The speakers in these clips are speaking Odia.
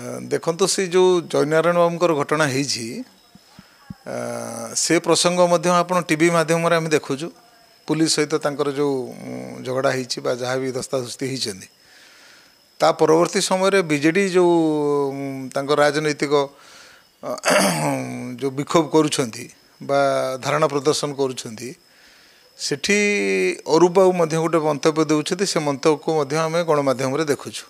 ଦେଖନ୍ତୁ ସେ ଯେଉଁ ଜୟନାରାୟଣ ବାବୁଙ୍କର ଘଟଣା ହେଇଛି ସେ ପ୍ରସଙ୍ଗ ମଧ୍ୟ ଆପଣ ଟି ଭି ମାଧ୍ୟମରେ ଆମେ ଦେଖୁଛୁ ପୋଲିସ ସହିତ ତାଙ୍କର ଯେଉଁ ଝଗଡ଼ା ହେଇଛି ବା ଯାହା ବି ଦସ୍ତାଦୃଷ୍ଟି ହେଇଛନ୍ତି ତା ପରବର୍ତ୍ତୀ ସମୟରେ ବିଜେଡ଼ି ଯେଉଁ ତାଙ୍କ ରାଜନୈତିକ ଯେଉଁ ବିକ୍ଷୋଭ କରୁଛନ୍ତି ବା ଧାରଣା ପ୍ରଦର୍ଶନ କରୁଛନ୍ତି ସେଠି ଅରୁପ ବାବୁ ମଧ୍ୟ ଗୋଟେ ମନ୍ତବ୍ୟ ଦେଉଛନ୍ତି ସେ ମନ୍ତବ୍ୟକୁ ମଧ୍ୟ ଆମେ ଗଣମାଧ୍ୟମରେ ଦେଖୁଛୁ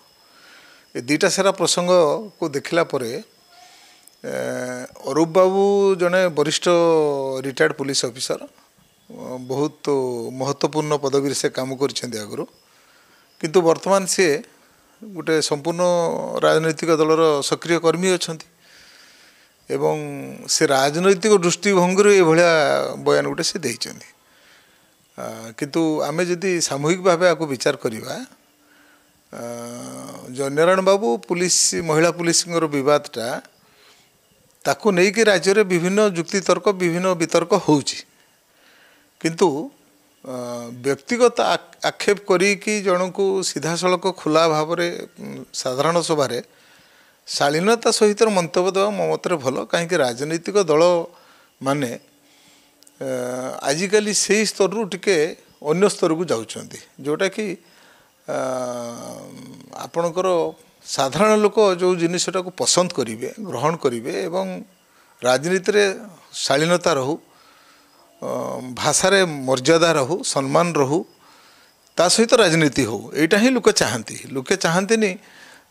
ଏ ଦୁଇଟା ସାରା ପ୍ରସଙ୍ଗକୁ ଦେଖିଲା ପରେ ଅରୂପ ବାବୁ ଜଣେ ବରିଷ୍ଠ ରିଟାୟାର୍ଡ଼ ପୋଲିସ ଅଫିସର ବହୁତ ମହତ୍ଵପୂର୍ଣ୍ଣ ପଦବୀରେ ସେ କାମ କରିଛନ୍ତି ଆଗରୁ କିନ୍ତୁ ବର୍ତ୍ତମାନ ସିଏ ଗୋଟେ ସମ୍ପୂର୍ଣ୍ଣ ରାଜନୈତିକ ଦଳର ସକ୍ରିୟ କର୍ମୀ ଅଛନ୍ତି ଏବଂ ସେ ରାଜନୈତିକ ଦୃଷ୍ଟିଭଙ୍ଗୀରୁ ଏଭଳିଆ ବୟାନ ଗୋଟେ ସେ ଦେଇଛନ୍ତି କିନ୍ତୁ ଆମେ ଯଦି ସାମୂହିକ ଭାବେ ଆକୁ ବିଚାର କରିବା ଯେଉଁ ନାରାୟଣ ବାବୁ ପୋଲିସ ମହିଳା ପୋଲିସଙ୍କର ବିବାଦଟା ତାକୁ ନେଇକି ରାଜ୍ୟରେ ବିଭିନ୍ନ ଯୁକ୍ତିତର୍କ ବିଭିନ୍ନ ବିତର୍କ ହେଉଛି କିନ୍ତୁ ବ୍ୟକ୍ତିଗତ ଆକ୍ଷେପ କରିକି ଜଣଙ୍କୁ ସିଧାସଳଖ ଖୋଲା ଭାବରେ ସାଧାରଣ ସଭାରେ ଶାଳୀନତା ସହିତ ମନ୍ତବ୍ୟ ଦେବା ମୋ ମତରେ ଭଲ କାହିଁକି ରାଜନୈତିକ ଦଳମାନେ ଆଜିକାଲି ସେହି ସ୍ତରରୁ ଟିକେ ଅନ୍ୟ ସ୍ତରକୁ ଯାଉଛନ୍ତି ଯେଉଁଟାକି ଆପଣଙ୍କର ସାଧାରଣ ଲୋକ ଯେଉଁ ଜିନିଷଟାକୁ ପସନ୍ଦ କରିବେ ଗ୍ରହଣ କରିବେ ଏବଂ ରାଜନୀତିରେ ଶାଳୀନତା ରହୁ ଭାଷାରେ ମର୍ଯ୍ୟାଦା ରହୁ ସମ୍ମାନ ରହୁ ତା ସହିତ ରାଜନୀତି ହଉ ଏଇଟା ହିଁ ଲୋକେ ଚାହାନ୍ତି ଲୋକେ ଚାହାନ୍ତିନି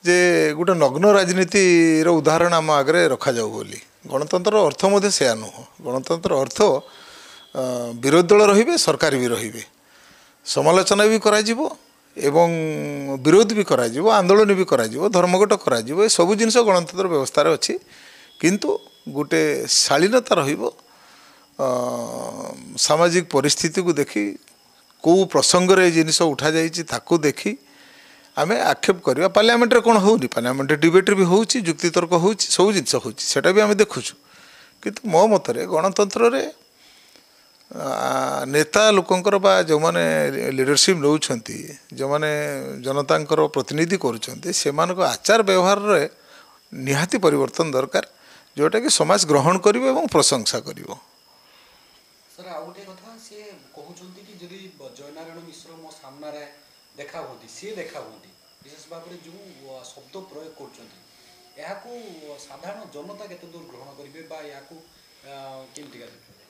ଯେ ଗୋଟେ ନଗ୍ନ ରାଜନୀତିର ଉଦାହରଣ ଆମ ଆଗରେ ରଖାଯାଉ ବୋଲି ଗଣତନ୍ତ୍ରର ଅର୍ଥ ମଧ୍ୟ ସେୟା ନୁହଁ ଗଣତନ୍ତ୍ର ଅର୍ଥ ବିରୋଧୀ ଦଳ ରହିବେ ସରକାର ବି ରହିବେ ସମାଲୋଚନା ବି କରାଯିବ ଏବଂ ବିରୋଧ ବି କରାଯିବ ଆନ୍ଦୋଳନ ବି କରାଯିବ ଧର୍ମଘଟ କରାଯିବ ଏସବୁ ଜିନିଷ ଗଣତନ୍ତ୍ର ବ୍ୟବସ୍ଥାରେ ଅଛି କିନ୍ତୁ ଗୋଟେ ଶାଳୀନତା ରହିବ ସାମାଜିକ ପରିସ୍ଥିତିକୁ ଦେଖି କେଉଁ ପ୍ରସଙ୍ଗରେ ଏ ଜିନିଷ ଉଠାଯାଇଛି ତାକୁ ଦେଖି ଆମେ ଆକ୍ଷେପ କରିବା ପାର୍ଲାମେଣ୍ଟରେ କ'ଣ ହେଉନି ପାର୍ଲାମେଣ୍ଟରେ ଡିବେଟ୍ରେ ବି ହେଉଛି ଯୁକ୍ତିତର୍କ ହେଉଛି ସବୁ ଜିନିଷ ହେଉଛି ସେଇଟା ବି ଆମେ ଦେଖୁଛୁ କିନ୍ତୁ ମୋ ମତରେ ଗଣତନ୍ତ୍ରରେ ନେତା ଲୋକଙ୍କର ବା ଯେଉଁମାନେ ଲିଡ଼ରସିପ୍ ନେଉଛନ୍ତି ଯେଉଁମାନେ ଜନତାଙ୍କର ପ୍ରତିନିଧି କରୁଛନ୍ତି ସେମାନଙ୍କ ଆଚାର ବ୍ୟବହାରରେ ନିହାତି ପରିବର୍ତ୍ତନ ଦରକାର ଯେଉଁଟାକି ସମାଜ ଗ୍ରହଣ କରିବ ଏବଂ ପ୍ରଶଂସା କରିବ ସାର୍ ଆଉ ଗୋଟେ କଥା ସିଏ କହୁଛନ୍ତି କି ଯଦି ଜୟନାରାୟଣ ମିଶ୍ର ମୋ ସାମ୍ନାରେ ଦେଖା ହୁଅନ୍ତି ସିଏ ଦେଖା ହୁଅନ୍ତି ବିଶେଷ ଭାବରେ ଯେଉଁ ଶବ୍ଦ ପ୍ରୟୋଗ କରୁଛନ୍ତି ଏହାକୁ ସାଧାରଣ ଜନତା କେତେ ଦୂର ଗ୍ରହଣ କରିବେ ବା ଏହାକୁ କେମିତିକା ଦେଖିବେ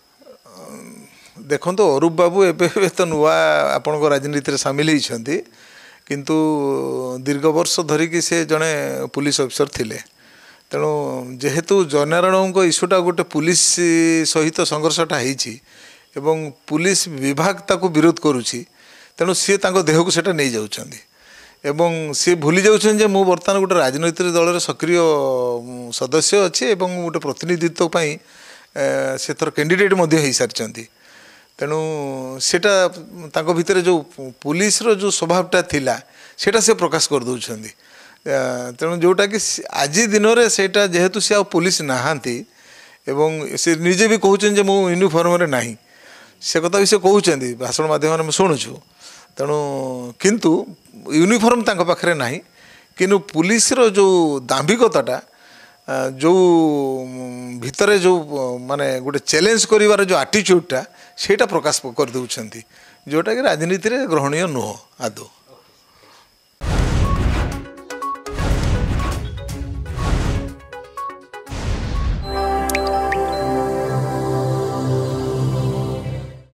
ଦେଖନ୍ତୁ ଅରୂପ ବାବୁ ଏବେ ଏବେ ତ ନୂଆ ଆପଣଙ୍କ ରାଜନୀତିରେ ସାମିଲ ହେଇଛନ୍ତି କିନ୍ତୁ ଦୀର୍ଘ ବର୍ଷ ଧରିକି ସେ ଜଣେ ପୋଲିସ ଅଫିସର ଥିଲେ ତେଣୁ ଯେହେତୁ ଜୟନାରାୟଣଙ୍କ ଇସ୍ୟୁଟା ଗୋଟେ ପୋଲିସ ସହିତ ସଂଘର୍ଷଟା ହେଇଛି ଏବଂ ପୋଲିସ ବିଭାଗ ତାକୁ ବିରୋଧ କରୁଛି ତେଣୁ ସିଏ ତାଙ୍କ ଦେହକୁ ସେଇଟା ନେଇଯାଉଛନ୍ତି ଏବଂ ସିଏ ଭୁଲି ଯାଉଛନ୍ତି ଯେ ମୁଁ ବର୍ତ୍ତମାନ ଗୋଟେ ରାଜନୈତିକ ଦଳର ସକ୍ରିୟ ସଦସ୍ୟ ଅଛି ଏବଂ ଗୋଟେ ପ୍ରତିନିଧିତ୍ୱ ପାଇଁ ସେଥର କ୍ୟାଣ୍ଡିଡେଟ୍ ମଧ୍ୟ ହୋଇସାରିଛନ୍ତି ତେଣୁ ସେଟା ତାଙ୍କ ଭିତରେ ଯେଉଁ ପୋଲିସର ଯେଉଁ ସ୍ୱଭାବଟା ଥିଲା ସେଟା ସେ ପ୍ରକାଶ କରିଦେଉଛନ୍ତି ତେଣୁ ଯେଉଁଟାକି ଆଜି ଦିନରେ ସେଇଟା ଯେହେତୁ ସେ ଆଉ ପୋଲିସ ନାହାନ୍ତି ଏବଂ ସେ ନିଜେ ବି କହୁଛନ୍ତି ଯେ ମୁଁ ୟୁନିଫର୍ମରେ ନାହିଁ ସେ କଥା ବି ସେ କହୁଛନ୍ତି ଭାଷଣ ମାଧ୍ୟମରେ ଆମେ ଶୁଣୁଛୁ ତେଣୁ କିନ୍ତୁ ୟୁନିଫର୍ମ ତାଙ୍କ ପାଖରେ ନାହିଁ କିନ୍ତୁ ପୋଲିସର ଯେଉଁ ଦାମ୍ଭିକତାଟା ଯେଉଁ ଭିତରେ ଯେଉଁ ମାନେ ଗୋଟେ ଚ୍ୟାଲେଞ୍ଜ କରିବାର ଯେଉଁ ଆଟିଚ୍ୟୁଡ଼୍ଟା ସେଇଟା ପ୍ରକାଶ କରିଦେଉଛନ୍ତି ଯେଉଁଟାକି ରାଜନୀତିରେ ଗ୍ରହଣୀୟ ନୁହଁ ଆଦୌ